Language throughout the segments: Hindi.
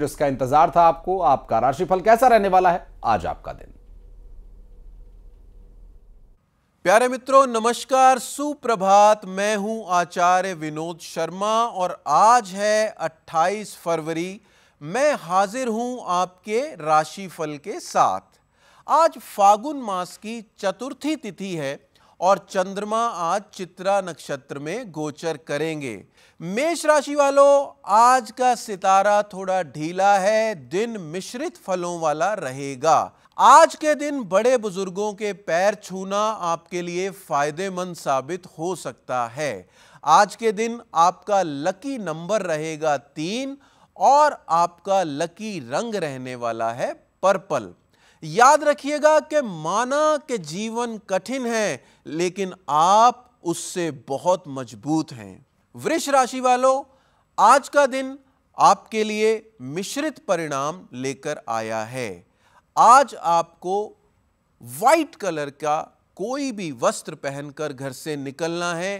जिसका इंतजार था आपको आपका राशिफल कैसा रहने वाला है आज आपका दिन प्यारे मित्रों नमस्कार सुप्रभात मैं हूं आचार्य विनोद शर्मा और आज है 28 फरवरी मैं हाजिर हूं आपके राशिफल के साथ आज फागुन मास की चतुर्थी तिथि है और चंद्रमा आज चित्रा नक्षत्र में गोचर करेंगे मेष राशि वालों आज का सितारा थोड़ा ढीला है दिन मिश्रित फलों वाला रहेगा आज के दिन बड़े बुजुर्गों के पैर छूना आपके लिए फायदेमंद साबित हो सकता है आज के दिन आपका लकी नंबर रहेगा तीन और आपका लकी रंग रहने वाला है पर्पल याद रखिएगा कि माना कि जीवन कठिन है लेकिन आप उससे बहुत मजबूत हैं वृष राशि वालों आज का दिन आपके लिए मिश्रित परिणाम लेकर आया है आज आपको वाइट कलर का कोई भी वस्त्र पहनकर घर से निकलना है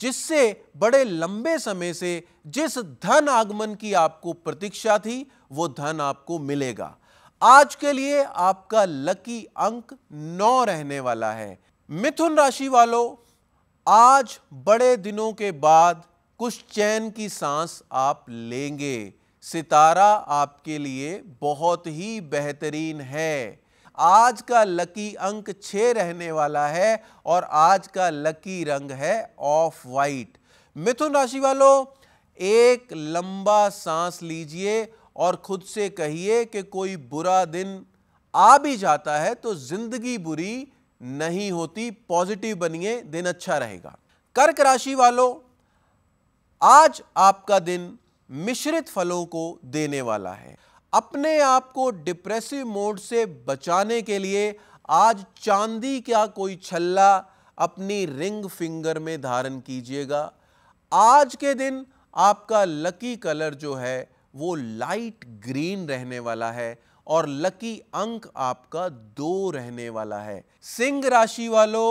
जिससे बड़े लंबे समय से जिस धन आगमन की आपको प्रतीक्षा थी वो धन आपको मिलेगा आज के लिए आपका लकी अंक नौ रहने वाला है मिथुन राशि वालों आज बड़े दिनों के बाद कुछ चैन की सांस आप लेंगे सितारा आपके लिए बहुत ही बेहतरीन है आज का लकी अंक छ रहने वाला है और आज का लकी रंग है ऑफ वाइट मिथुन राशि वालों एक लंबा सांस लीजिए और ख़ुद से कहिए कि कोई बुरा दिन आ भी जाता है तो ज़िंदगी बुरी नहीं होती पॉजिटिव बनिए दिन अच्छा रहेगा कर्क राशि वालों आज आपका दिन मिश्रित फलों को देने वाला है अपने आप को डिप्रेसिव मोड से बचाने के लिए आज चांदी का कोई छल्ला अपनी रिंग फिंगर में धारण कीजिएगा आज के दिन आपका लकी कलर जो है वो लाइट ग्रीन रहने वाला है और लकी अंक आपका दो रहने वाला है सिंह राशि वालों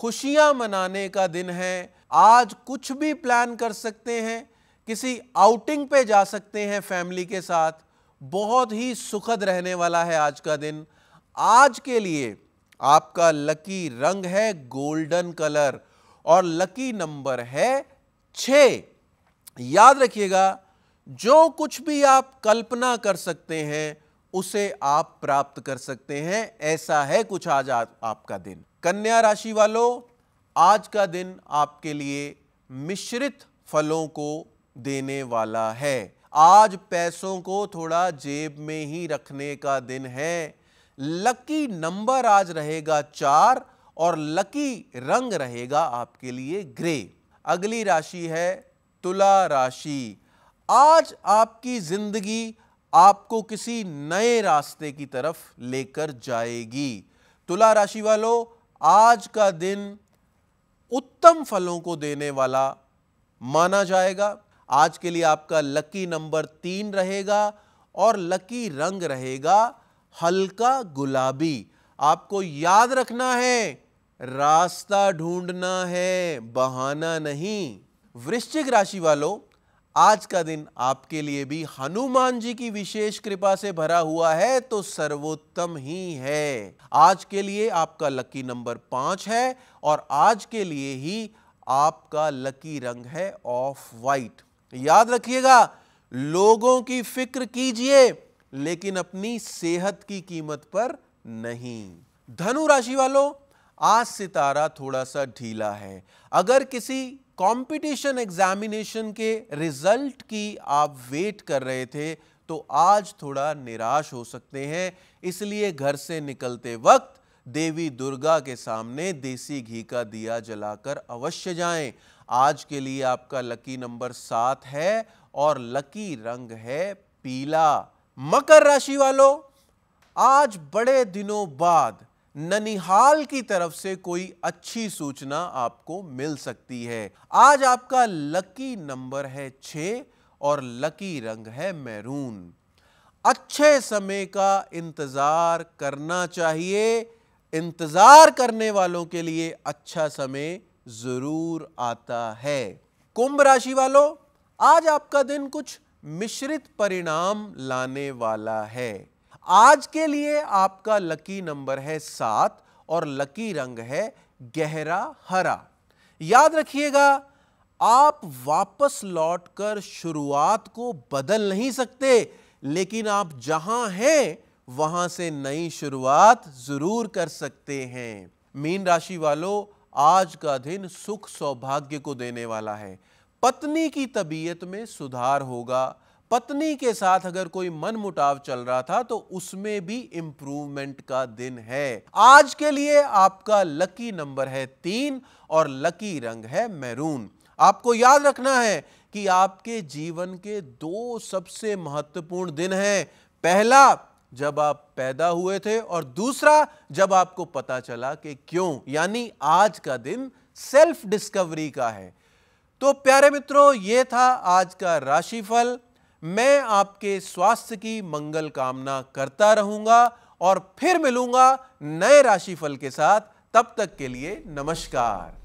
खुशियां मनाने का दिन है आज कुछ भी प्लान कर सकते हैं किसी आउटिंग पे जा सकते हैं फैमिली के साथ बहुत ही सुखद रहने वाला है आज का दिन आज के लिए आपका लकी रंग है गोल्डन कलर और लकी नंबर है छ याद रखिएगा जो कुछ भी आप कल्पना कर सकते हैं उसे आप प्राप्त कर सकते हैं ऐसा है कुछ आज आ, आपका दिन कन्या राशि वालों आज का दिन आपके लिए मिश्रित फलों को देने वाला है आज पैसों को थोड़ा जेब में ही रखने का दिन है लकी नंबर आज रहेगा चार और लकी रंग रहेगा आपके लिए ग्रे अगली राशि है तुला राशि आज आपकी ज़िंदगी आपको किसी नए रास्ते की तरफ लेकर जाएगी तुला राशि वालों आज का दिन उत्तम फलों को देने वाला माना जाएगा आज के लिए आपका लकी नंबर तीन रहेगा और लकी रंग रहेगा हल्का गुलाबी आपको याद रखना है रास्ता ढूंढना है बहाना नहीं वृश्चिक राशि वालों आज का दिन आपके लिए भी हनुमान जी की विशेष कृपा से भरा हुआ है तो सर्वोत्तम ही है आज के लिए आपका लकी नंबर पांच है और आज के लिए ही आपका लकी रंग है ऑफ वाइट याद रखिएगा लोगों की फिक्र कीजिए लेकिन अपनी सेहत की कीमत पर नहीं धनु राशि वालों आज सितारा थोड़ा सा ढीला है अगर किसी कंपटीशन एग्जामिनेशन के रिजल्ट की आप वेट कर रहे थे तो आज थोड़ा निराश हो सकते हैं इसलिए घर से निकलते वक्त देवी दुर्गा के सामने देसी घी का दिया जलाकर अवश्य जाएं। आज के लिए आपका लकी नंबर सात है और लकी रंग है पीला मकर राशि वालों आज बड़े दिनों बाद ननिहाल की तरफ से कोई अच्छी सूचना आपको मिल सकती है आज आपका लकी नंबर है छ और लकी रंग है मैरून अच्छे समय का इंतजार करना चाहिए इंतजार करने वालों के लिए अच्छा समय जरूर आता है कुंभ राशि वालों आज आपका दिन कुछ मिश्रित परिणाम लाने वाला है आज के लिए आपका लकी नंबर है सात और लकी रंग है गहरा हरा याद रखिएगा आप वापस लौटकर शुरुआत को बदल नहीं सकते लेकिन आप जहां हैं वहां से नई शुरुआत जरूर कर सकते हैं मीन राशि वालों आज का दिन सुख सौभाग्य को देने वाला है पत्नी की तबीयत में सुधार होगा पत्नी के साथ अगर कोई मन मुटाव चल रहा था तो उसमें भी इंप्रूवमेंट का दिन है आज के लिए आपका लकी नंबर है तीन और लकी रंग है मैरून आपको याद रखना है कि आपके जीवन के दो सबसे महत्वपूर्ण दिन हैं पहला जब आप पैदा हुए थे और दूसरा जब आपको पता चला कि क्यों यानी आज का दिन सेल्फ डिस्कवरी का है तो प्यारे मित्रों ये था आज का राशिफल मैं आपके स्वास्थ्य की मंगल कामना करता रहूंगा और फिर मिलूंगा नए राशिफल के साथ तब तक के लिए नमस्कार